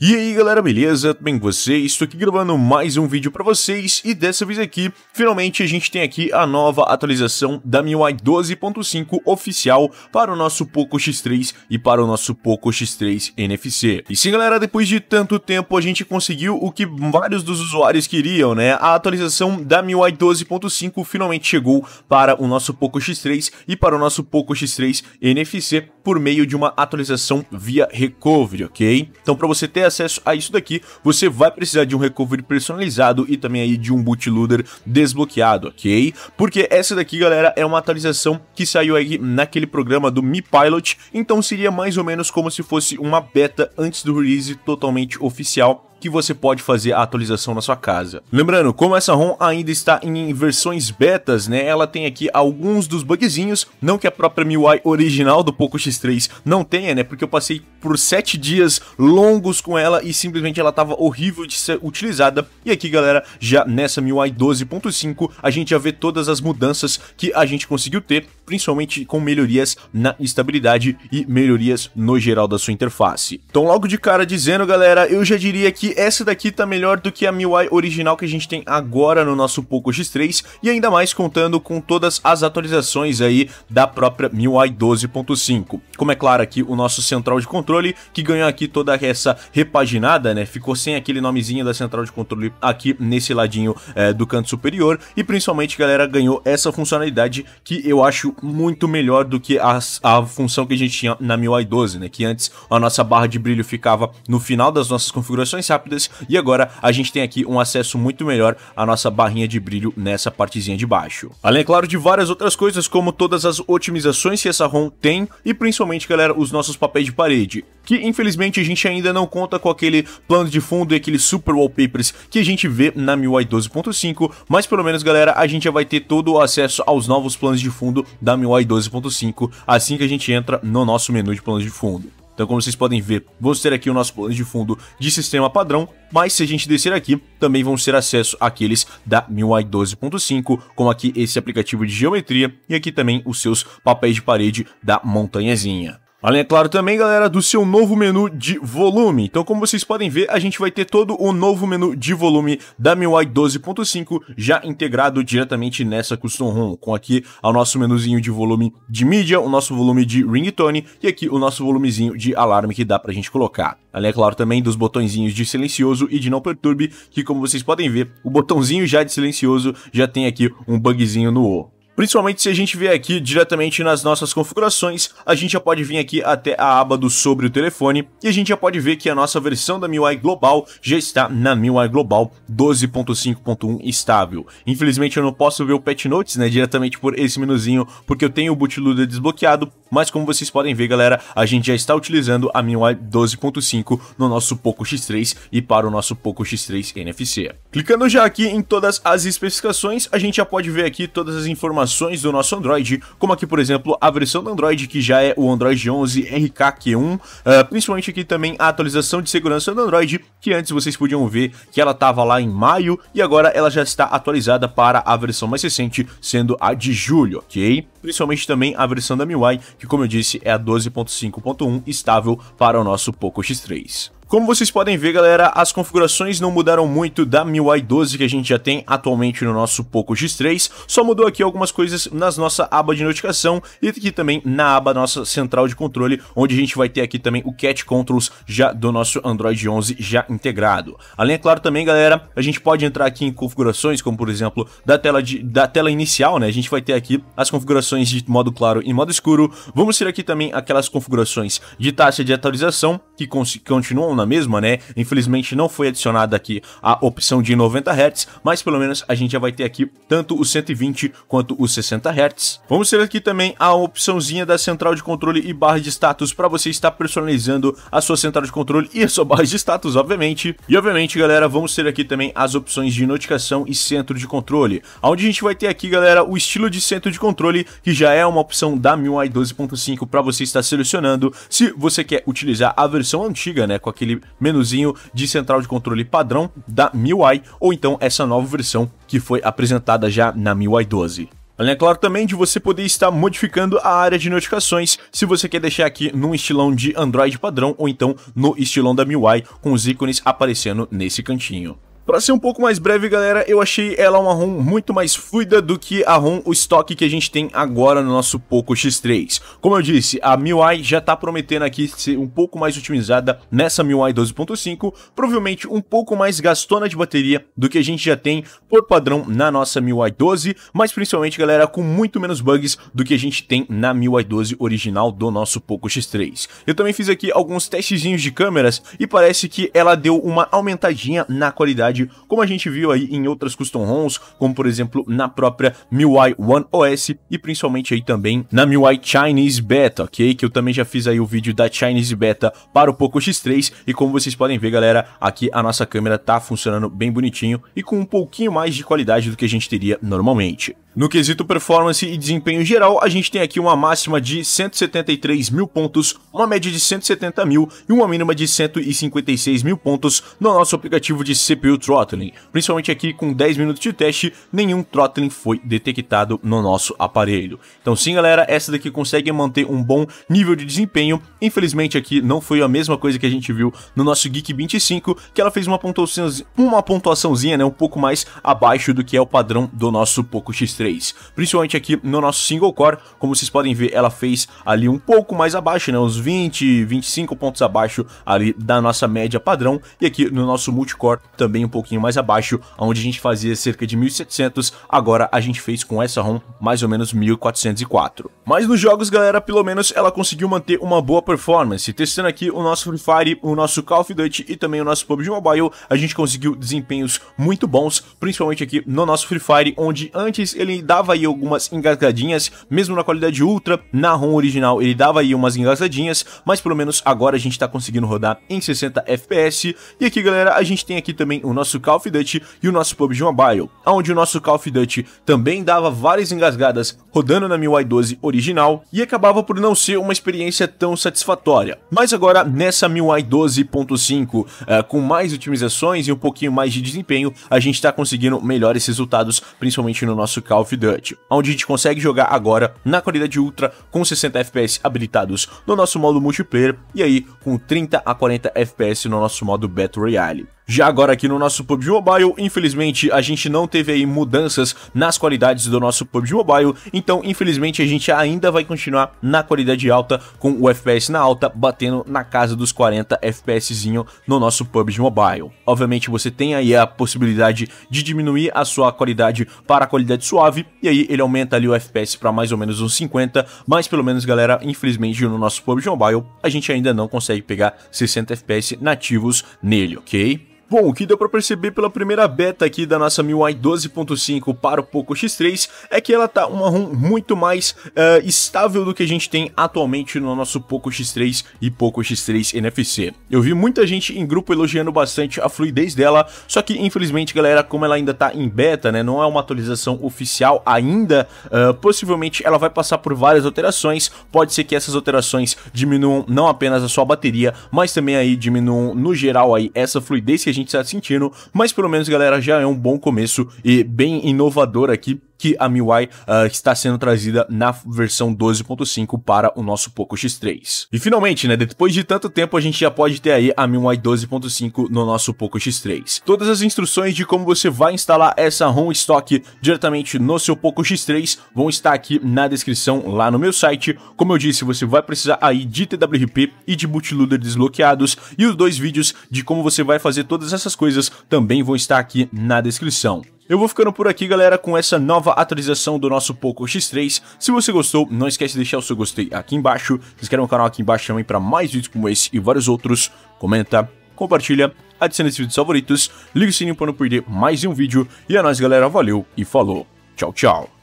E aí galera, beleza? Tudo bem com vocês? Estou aqui gravando mais um vídeo para vocês e dessa vez aqui, finalmente a gente tem aqui a nova atualização da MIUI 12.5 oficial para o nosso Poco X3 e para o nosso Poco X3 NFC. E sim galera, depois de tanto tempo a gente conseguiu o que vários dos usuários queriam, né? A atualização da MIUI 12.5 finalmente chegou para o nosso Poco X3 e para o nosso Poco X3 NFC por meio de uma atualização via Recovery, ok? Então para você ter acesso a isso daqui, você vai precisar de um recovery personalizado e também aí de um bootloader desbloqueado, ok? Porque essa daqui, galera, é uma atualização que saiu aí naquele programa do Mi Pilot, então seria mais ou menos como se fosse uma beta antes do release totalmente oficial que você pode fazer a atualização na sua casa. Lembrando, como essa ROM ainda está em versões betas, né, ela tem aqui alguns dos bugzinhos, não que a própria MIUI original do Poco X3 não tenha, né, porque eu passei por 7 dias longos com ela e simplesmente ela estava horrível de ser utilizada. E aqui, galera, já nessa MIUI 12.5, a gente já vê todas as mudanças que a gente conseguiu ter, principalmente com melhorias na estabilidade e melhorias no geral da sua interface. Então, logo de cara dizendo, galera, eu já diria que que essa daqui tá melhor do que a MIUI original que a gente tem agora no nosso Poco X3 e ainda mais contando com todas as atualizações aí da própria MIUI 12.5. Como é claro aqui o nosso central de controle que ganhou aqui toda essa repaginada, né? Ficou sem aquele nomezinho da central de controle aqui nesse ladinho é, do canto superior e principalmente, galera, ganhou essa funcionalidade que eu acho muito melhor do que a, a função que a gente tinha na MIUI 12, né? Que antes a nossa barra de brilho ficava no final das nossas configurações rápidas. E agora a gente tem aqui um acesso muito melhor à nossa barrinha de brilho nessa partezinha de baixo. Além, é claro, de várias outras coisas, como todas as otimizações que essa ROM tem e principalmente, galera, os nossos papéis de parede que infelizmente a gente ainda não conta com aquele plano de fundo e aqueles super wallpapers que a gente vê na MIUI 12.5, mas pelo menos, galera, a gente já vai ter todo o acesso aos novos planos de fundo da MIUI 12.5 assim que a gente entra no nosso menu de planos de fundo. Então, como vocês podem ver, vamos ter aqui o nosso plano de fundo de sistema padrão, mas se a gente descer aqui, também vão ter acesso àqueles da MIUI 12.5, como aqui esse aplicativo de geometria e aqui também os seus papéis de parede da montanhazinha. Além, é claro, também, galera, do seu novo menu de volume. Então, como vocês podem ver, a gente vai ter todo o novo menu de volume da MIUI 12.5 já integrado diretamente nessa Custom ROM, com aqui o nosso menuzinho de volume de mídia, o nosso volume de ringtone e aqui o nosso volumezinho de alarme que dá pra gente colocar. Além, é claro, também dos botõezinhos de silencioso e de não perturbe, que como vocês podem ver, o botãozinho já de silencioso já tem aqui um bugzinho no O. Principalmente se a gente vier aqui diretamente nas nossas configurações, a gente já pode vir aqui até a aba do sobre o telefone e a gente já pode ver que a nossa versão da MIUI global já está na MIUI global 12.5.1 estável. Infelizmente eu não posso ver o patch notes, né, diretamente por esse menuzinho, porque eu tenho o bootloader desbloqueado, mas como vocês podem ver, galera, a gente já está utilizando a MIUI 12.5 no nosso Poco X3 e para o nosso Poco X3 NFC. Clicando já aqui em todas as especificações, a gente já pode ver aqui todas as informações atualizações do nosso Android, como aqui, por exemplo, a versão do Android, que já é o Android 11 RKQ1, uh, eh, principalmente aqui também a atualização de segurança do Android, que antes vocês podiam ver que ela estava lá em maio e agora ela já está atualizada para a versão mais recente, sendo a de julho, ok? Principalmente também a versão da MIUI, que como eu disse é a 12.5.1 estável para o nosso Poco X3. Como vocês podem ver, galera, as configurações não mudaram muito da MIUI 12 que a gente já tem atualmente no nosso Poco X3, só mudou aqui algumas coisas nas nossa aba de notificação e aqui também na aba nossa central de controle, onde a gente vai ter aqui também o Cat Controls já do nosso Android 11 já integrado. Além, é claro, também, galera, a gente pode entrar aqui em configurações, como por exemplo, da tela, de, da tela inicial, né, a gente vai ter aqui as configurações de modo claro e modo escuro, vamos ter aqui também aquelas configurações de taxa de atualização que continuam na mesma, né? Infelizmente não foi adicionada aqui a opção de 90 Hz, mas pelo menos a gente já vai ter aqui tanto os 120 quanto os 60 Hz. Vamos ter aqui também a opçãozinha da central de controle e barra de status para você estar personalizando a sua central de controle e a sua barra de status, obviamente. E obviamente, galera, vamos ter aqui também as opções de notificação e centro de controle, onde a gente vai ter aqui, galera, o estilo de centro de controle, que já é uma opção da MIUI 12.5 para você estar selecionando se você quer utilizar a versão antiga, né, com aquele aquele menuzinho de central de controle padrão da MIUI ou então essa nova versão que foi apresentada já na MIUI 12. Além, é claro, também de você poder estar modificando a área de notificações se você quer deixar aqui num estilão de Android padrão ou então no estilão da MIUI com os ícones aparecendo nesse cantinho. Pra ser um pouco mais breve, galera, eu achei ela uma ROM muito mais fluida do que a ROM, o estoque que a gente tem agora no nosso Poco X3. Como eu disse, a MIUI já tá prometendo aqui ser um pouco mais otimizada nessa MIUI 12.5, provavelmente um pouco mais gastona de bateria do que a gente já tem por padrão na nossa MIUI 12, mas principalmente, galera, com muito menos bugs do que a gente tem na MIUI 12 original do nosso Poco X3. Eu também fiz aqui alguns testezinhos de câmeras e parece que ela deu uma aumentadinha na qualidade como a gente viu aí em outras custom ROMs, como por exemplo na própria MIUI One OS e principalmente aí também na MIUI Chinese Beta, ok? Que eu também já fiz aí o vídeo da Chinese Beta para o Poco X3 e como vocês podem ver, galera, aqui a nossa câmera tá funcionando bem bonitinho e com um pouquinho mais de qualidade do que a gente teria normalmente. No quesito performance e desempenho geral, a gente tem aqui uma máxima de 173 mil pontos, uma média de 170 mil e uma mínima de 156 mil pontos no nosso aplicativo de CPU Throttling. Principalmente aqui com 10 minutos de teste, nenhum throttling foi detectado no nosso aparelho. Então sim galera, essa daqui consegue manter um bom nível de desempenho. Infelizmente aqui não foi a mesma coisa que a gente viu no nosso Geek 25, que ela fez uma pontuaçãozinha, uma pontuaçãozinha né, um pouco mais abaixo do que é o padrão do nosso Poco X3 3. Principalmente aqui no nosso single core, como vocês podem ver, ela fez ali um pouco mais abaixo, né? Uns 20, 25 pontos abaixo ali da nossa média padrão. E aqui no nosso multicore também um pouquinho mais abaixo, onde a gente fazia cerca de 1700, agora a gente fez com essa ROM mais ou menos 1404. Mas nos jogos, galera, pelo menos ela conseguiu manter uma boa performance. Testando aqui o nosso Free Fire, o nosso Call of Duty e também o nosso PUBG Mobile, a gente conseguiu desempenhos muito bons, principalmente aqui no nosso Free Fire, onde antes ele dava aí algumas engasgadinhas, mesmo na qualidade ultra, na ROM original ele dava aí umas engasgadinhas, mas pelo menos agora a gente tá conseguindo rodar em 60 FPS. E aqui, galera, a gente tem aqui também o nosso Call of Duty e o nosso PUBG Mobile, onde o nosso Call of Duty também dava várias engasgadas rodando na MIUI 12 original e acabava por não ser uma experiência tão satisfatória. Mas agora, nessa MIUI 12.5, é, com mais otimizações e um pouquinho mais de desempenho, a gente tá conseguindo melhores resultados, principalmente no nosso Call Call of Duty, onde a gente consegue jogar agora na qualidade ultra com 60 FPS habilitados no nosso modo multiplayer e aí com 30 a 40 FPS no nosso modo Battle Royale. Já agora aqui no nosso PUBG Mobile, infelizmente a gente não teve aí mudanças nas qualidades do nosso PUBG Mobile, então infelizmente a gente ainda vai continuar na qualidade alta com o FPS na alta, batendo na casa dos 40 FPSzinho no nosso PUBG Mobile. Obviamente você tem aí a possibilidade de diminuir a sua qualidade para a qualidade suave, e aí ele aumenta ali o FPS para mais ou menos uns 50, mas pelo menos galera, infelizmente no nosso PUBG Mobile a gente ainda não consegue pegar 60 FPS nativos nele, ok? Bom, o que deu para perceber pela primeira beta aqui da nossa MIUI 12.5 para o Poco X3 é que ela tá uma ROM muito mais uh, estável do que a gente tem atualmente no nosso Poco X3 e Poco X3 NFC. Eu vi muita gente em grupo elogiando bastante a fluidez dela, só que infelizmente, galera, como ela ainda tá em beta, né, não é uma atualização oficial ainda, uh, possivelmente ela vai passar por várias alterações, pode ser que essas alterações diminuam não apenas a sua bateria, mas também aí diminuam no geral aí essa fluidez que a gente está sentindo, mas pelo menos, galera, já é um bom começo e bem inovador aqui que a MIUI uh, está sendo trazida na versão 12.5 para o nosso Poco X3. E finalmente, né, depois de tanto tempo a gente já pode ter aí a MIUI 12.5 no nosso Poco X3. Todas as instruções de como você vai instalar essa ROM stock diretamente no seu Poco X3 vão estar aqui na descrição lá no meu site. Como eu disse, você vai precisar aí de TWRP e de bootloader desbloqueados e os dois vídeos de como você vai fazer todas essas coisas também vão estar aqui na descrição. Eu vou ficando por aqui, galera, com essa nova atualização do nosso Poco X3. Se você gostou, não esquece de deixar o seu gostei aqui embaixo. Se inscreve no canal aqui embaixo também para mais vídeos como esse e vários outros. Comenta, compartilha, adiciona esses vídeos favoritos, liga o sininho para não perder mais um vídeo. E é nóis, galera. Valeu e falou. Tchau, tchau.